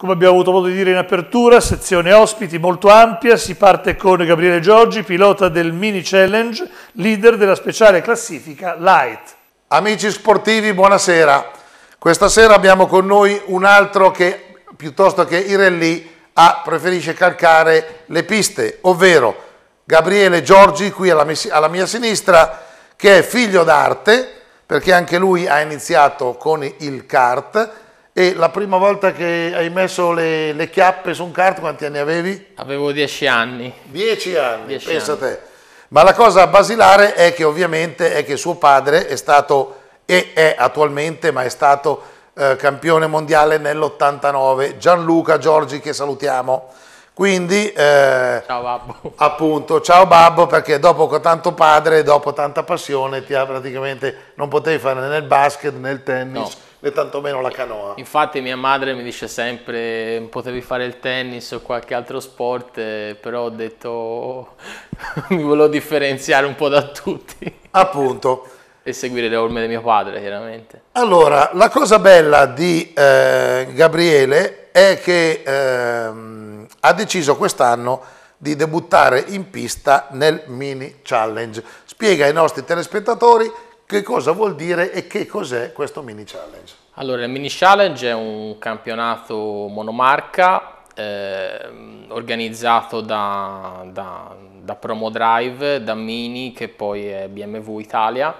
Come abbiamo avuto modo di dire in apertura, sezione ospiti molto ampia, si parte con Gabriele Giorgi, pilota del Mini Challenge, leader della speciale classifica Light. Amici sportivi, buonasera. Questa sera abbiamo con noi un altro che, piuttosto che Irelli, ha, preferisce calcare le piste, ovvero Gabriele Giorgi, qui alla, alla mia sinistra, che è figlio d'arte, perché anche lui ha iniziato con il kart, e la prima volta che hai messo le, le chiappe su un kart, quanti anni avevi? Avevo 10 anni. 10 anni, dieci pensa anni. a te. Ma la cosa basilare è che ovviamente è che suo padre è stato e è attualmente, ma è stato eh, campione mondiale nell'89, Gianluca Giorgi che salutiamo. Quindi, eh, ciao babbo. Appunto, ciao babbo perché dopo tanto padre, dopo tanta passione, ti ha praticamente non potevi fare né il basket né il tennis. No né tantomeno la canoa. Infatti mia madre mi dice sempre potevi fare il tennis o qualche altro sport, eh, però ho detto oh, mi volevo differenziare un po' da tutti. Appunto. E seguire le orme di mio padre, chiaramente. Allora, la cosa bella di eh, Gabriele è che eh, ha deciso quest'anno di debuttare in pista nel mini challenge. Spiega ai nostri telespettatori che cosa vuol dire e che cos'è questo mini challenge? Allora, il mini challenge è un campionato monomarca eh, organizzato da, da, da Promodrive, da Mini, che poi è BMW Italia.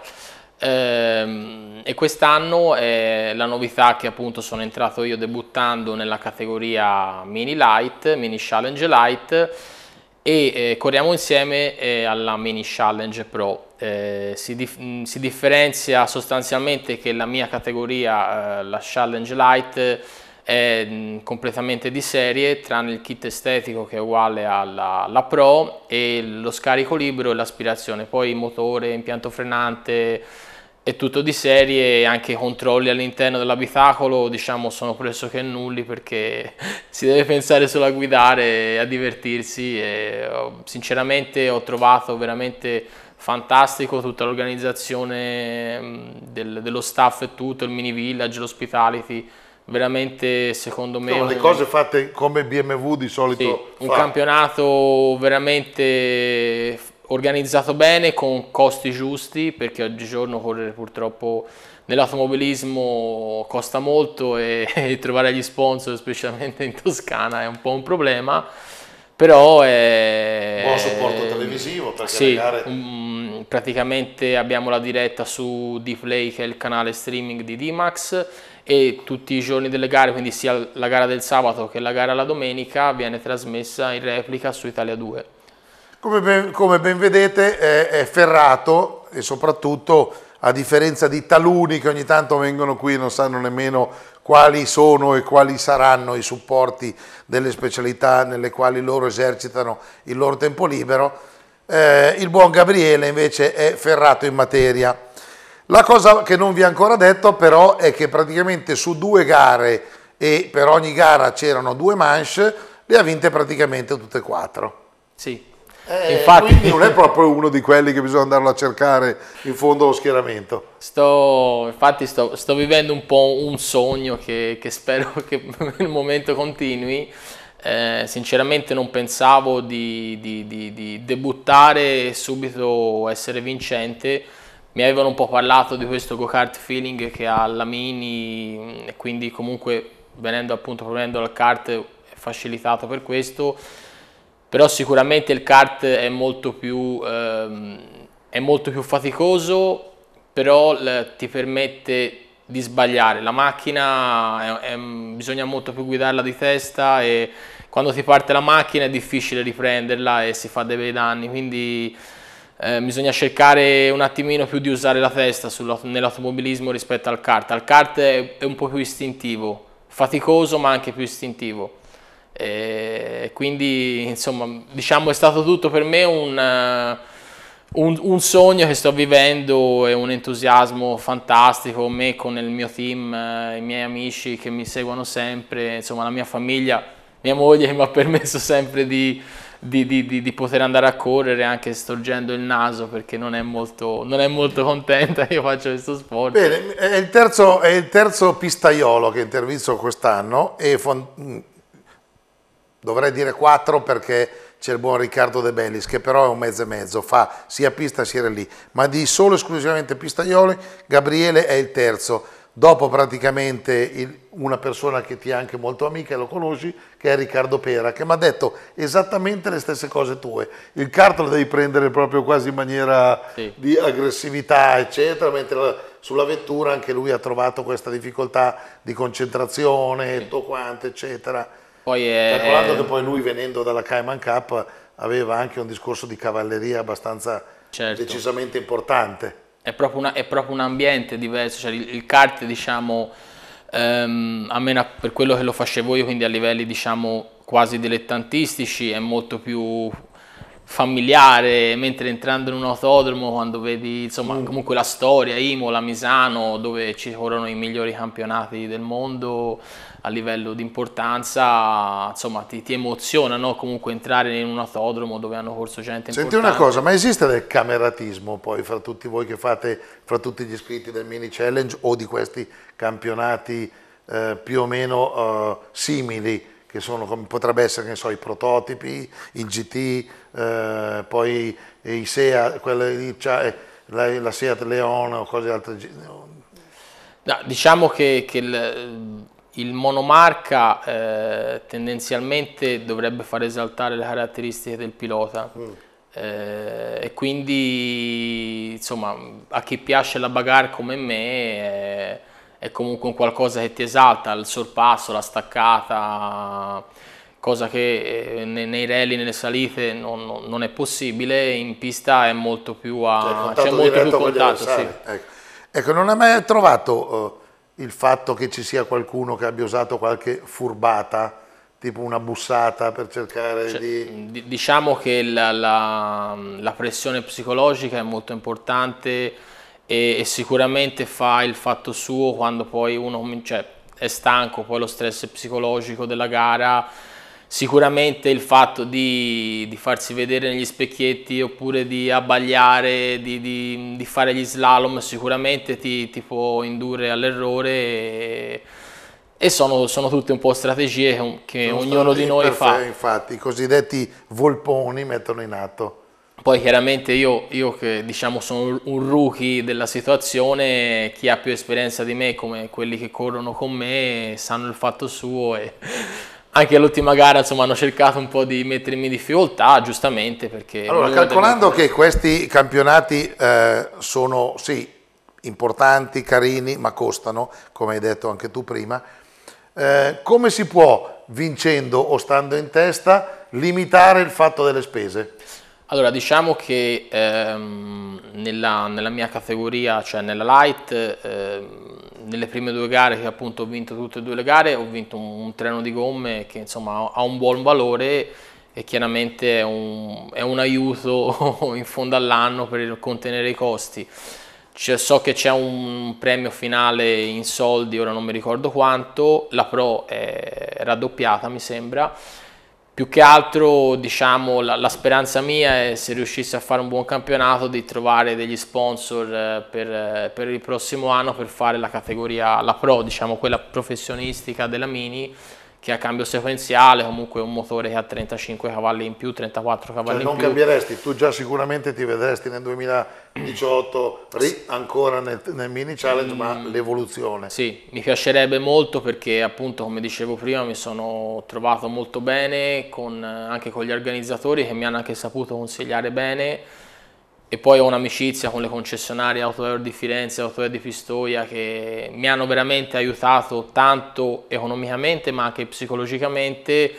Eh, e quest'anno è la novità che appunto sono entrato io debuttando nella categoria Mini Light, Mini Challenge Light e eh, corriamo insieme eh, alla Mini Challenge Pro eh, si, dif mm, si, differenzia sostanzialmente che la mia categoria, eh, la Challenge Light, è mm, completamente di serie, tranne il kit estetico che è uguale alla, alla Pro e lo scarico libero e l'aspirazione, poi motore, impianto frenante, è tutto di serie anche i controlli all'interno dell'abitacolo diciamo sono pressoché nulli perché si deve pensare solo a guidare e a divertirsi e sinceramente ho trovato veramente fantastico tutta l'organizzazione mm, del, dello staff e tutto, il mini village, l'hospitality, veramente secondo me... Sono le cose fatte come BMW di solito. Sì, un campionato veramente organizzato bene con costi giusti perché oggigiorno correre purtroppo nell'automobilismo costa molto e, e trovare gli sponsor specialmente in Toscana è un po' un problema però è... Eh, Buon supporto televisivo perché sì, gare... um, praticamente abbiamo la diretta su Dplay che è il canale streaming di D-Max e tutti i giorni delle gare, quindi sia la gara del sabato che la gara la domenica, viene trasmessa in replica su Italia 2. Come ben, come ben vedete è, è ferrato e soprattutto a differenza di taluni che ogni tanto vengono qui e non sanno nemmeno quali sono e quali saranno i supporti delle specialità nelle quali loro esercitano il loro tempo libero. Eh, il buon Gabriele invece è ferrato in materia. La cosa che non vi ho ancora detto però è che praticamente su due gare e per ogni gara c'erano due manche, le ha vinte praticamente tutte e quattro. Sì, eh, Infatti, quindi non è proprio uno di quelli che bisogna andarlo a cercare in fondo allo schieramento. Sto, infatti sto, sto vivendo un po' un sogno che, che spero che nel momento continui. Eh, sinceramente non pensavo di, di, di, di, debuttare e subito essere vincente. Mi avevano un po' parlato di questo go-kart feeling che ha la mini, quindi comunque venendo appunto, provenendo dal kart è facilitato per questo però sicuramente il kart è molto più, ehm, è molto più faticoso, però ti permette di sbagliare. La macchina è, è, bisogna molto più guidarla di testa e quando ti parte la macchina è difficile riprenderla e si fa dei bei danni, quindi eh, bisogna cercare un attimino più di usare la testa nell'automobilismo rispetto al kart. Al kart è, è un po' più istintivo, faticoso ma anche più istintivo. E eh, quindi, insomma, diciamo è stato tutto per me un, eh, un, un sogno che sto vivendo e un entusiasmo fantastico, me con il mio team, eh, i miei amici che mi seguono sempre, insomma la mia famiglia, mia moglie mi ha permesso sempre di, di, di, di, poter andare a correre anche storgendo il naso perché non è molto, non è molto contenta che io faccio questo sport. Bene, è il, terzo, è il terzo pistaiolo che intervisto quest'anno e dovrei dire 4 perché c'è il buon Riccardo De Bellis che però è un mezzo e mezzo, fa sia pista sia lì, ma di solo esclusivamente pistaioli Gabriele è il terzo, dopo praticamente il, una persona che ti è anche molto amica e lo conosci che è Riccardo Pera che mi ha detto esattamente le stesse cose tue, il carto lo devi prendere proprio quasi in maniera sì. di aggressività eccetera, mentre la, sulla vettura anche lui ha trovato questa difficoltà di concentrazione, sì. tutto quanto eccetera poi è... Calcolando che poi lui venendo dalla Cayman Cup aveva anche un discorso di cavalleria abbastanza certo. decisamente importante. È proprio, una, è proprio, un ambiente diverso, cioè il, il kart diciamo, ehm, almeno per quello che lo facevo io, quindi a livelli diciamo quasi dilettantistici, è molto più familiare, mentre entrando in un autodromo, quando vedi insomma mm. comunque la storia, Imola, Misano, dove ci corrono i migliori campionati del mondo a livello di importanza, insomma ti, ti emoziona no? comunque entrare in un autodromo dove hanno corso gente importante. Senti una cosa, ma esiste del cameratismo poi fra tutti voi che fate, fra tutti gli iscritti del mini challenge o di questi campionati eh, più o meno eh, simili? che sono, come potrebbe essere so, i prototipi, i GT, eh, poi i SEA, quelle, cioè, la, la Seat Leon o cose altre. No, diciamo che, che il, il, monomarca eh, tendenzialmente dovrebbe far esaltare le caratteristiche del pilota. Mm. Eh, e quindi insomma a chi piace la bagarre come me eh, è comunque un qualcosa che ti esalta, il sorpasso, la staccata, cosa che eh, nei rally, nelle salite non, non è possibile, in pista è molto più a, cioè, c'è cioè, molto più contatto. Sì. Ecco. ecco. non hai mai trovato uh, il fatto che ci sia qualcuno che abbia usato qualche furbata? tipo una bussata per cercare cioè, di... Diciamo che la, la, la pressione psicologica è molto importante, e, e sicuramente fa il fatto suo quando poi uno cioè, è stanco, poi lo stress psicologico della gara, sicuramente il fatto di, di, farsi vedere negli specchietti oppure di abbagliare, di, di, di fare gli slalom sicuramente ti, ti può indurre all'errore e, e sono, sono, tutte un po' strategie che, che ognuno di noi fa. Infatti i cosiddetti volponi mettono in atto poi chiaramente io, io che diciamo sono un rookie della situazione, chi ha più esperienza di me, come quelli che corrono con me, sanno il fatto suo e anche all'ultima gara insomma hanno cercato un po' di mettermi in difficoltà, giustamente perché... Allora, calcolando che questi campionati eh, sono sì importanti, carini, ma costano, come hai detto anche tu prima, eh, come si può, vincendo o stando in testa, limitare il fatto delle spese? Allora, diciamo che ehm, nella, nella, mia categoria, cioè nella light, ehm, nelle prime due gare che appunto ho vinto tutte e due le gare, ho vinto un, un treno di gomme che insomma ha un buon valore e chiaramente è un, è un aiuto in fondo all'anno per contenere i costi. Cioè, so che c'è un premio finale in soldi, ora non mi ricordo quanto, la Pro è raddoppiata mi sembra, più che altro diciamo la, la, speranza mia è se riuscisse a fare un buon campionato di trovare degli sponsor eh, per, eh, per il prossimo anno per fare la categoria la pro diciamo quella professionistica della mini che ha cambio sequenziale, comunque un motore che ha 35 cavalli in più, 34 cioè, cavalli cioè in più. non cambieresti, tu già sicuramente ti vedresti nel 2018 ri, ancora nel, nel, mini challenge, mm, ma l'evoluzione. Sì, mi piacerebbe molto perché appunto come dicevo prima mi sono trovato molto bene con, anche con gli organizzatori che mi hanno anche saputo consigliare bene e poi ho un'amicizia con le concessionarie Autoair di Firenze, Autoair di Pistoia che mi hanno veramente aiutato tanto economicamente ma anche psicologicamente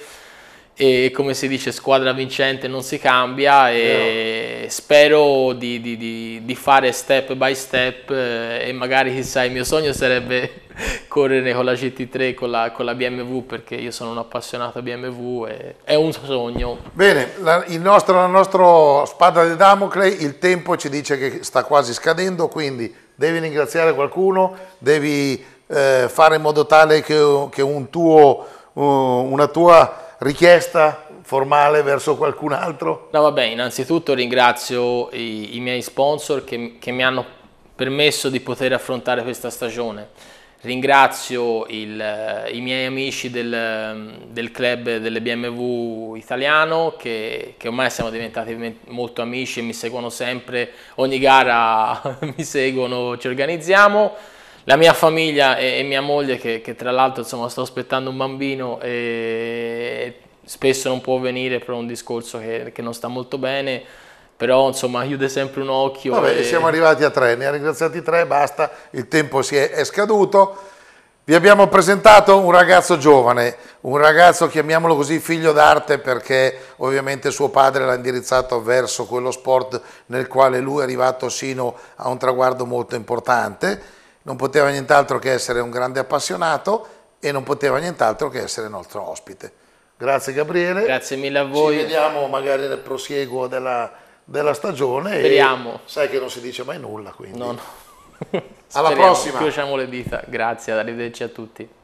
e come si dice squadra vincente non si cambia e spero di, di, di, di, fare step by step eh, e magari chissà il mio sogno sarebbe correre con la GT3 con la, con la BMW perché io sono un appassionato BMW e è un sogno bene la, il nostro, la nostra spada di Damocle il tempo ci dice che sta quasi scadendo quindi devi ringraziare qualcuno devi eh, fare in modo tale che, che un tuo, eh, una tua richiesta formale verso qualcun altro? No, vabbè, innanzitutto ringrazio i, i miei sponsor che, che, mi hanno permesso di poter affrontare questa stagione. Ringrazio il, eh, i miei amici del, del, club delle BMW italiano che, che, ormai siamo diventati molto amici e mi seguono sempre, ogni gara mi seguono, ci organizziamo. La mia famiglia e, e mia moglie che, che tra l'altro sto aspettando un bambino e eh, spesso non può venire per un discorso che, che non sta molto bene, però insomma chiude sempre un occhio. Vabbè, e... siamo arrivati a tre, ne ha ringraziati tre, basta, il tempo si è, è, scaduto. Vi abbiamo presentato un ragazzo giovane, un ragazzo chiamiamolo così figlio d'arte perché ovviamente suo padre l'ha indirizzato verso quello sport nel quale lui è arrivato sino a un traguardo molto importante, non poteva nient'altro che essere un grande appassionato e non poteva nient'altro che essere nostro ospite. Grazie Gabriele. Grazie mille a voi. Ci vediamo magari nel prosieguo della, della stagione. Speriamo. sai che non si dice mai nulla, quindi. No, no. Alla Speriamo. prossima. Chiudiamo le dita. Grazie, arrivederci a tutti.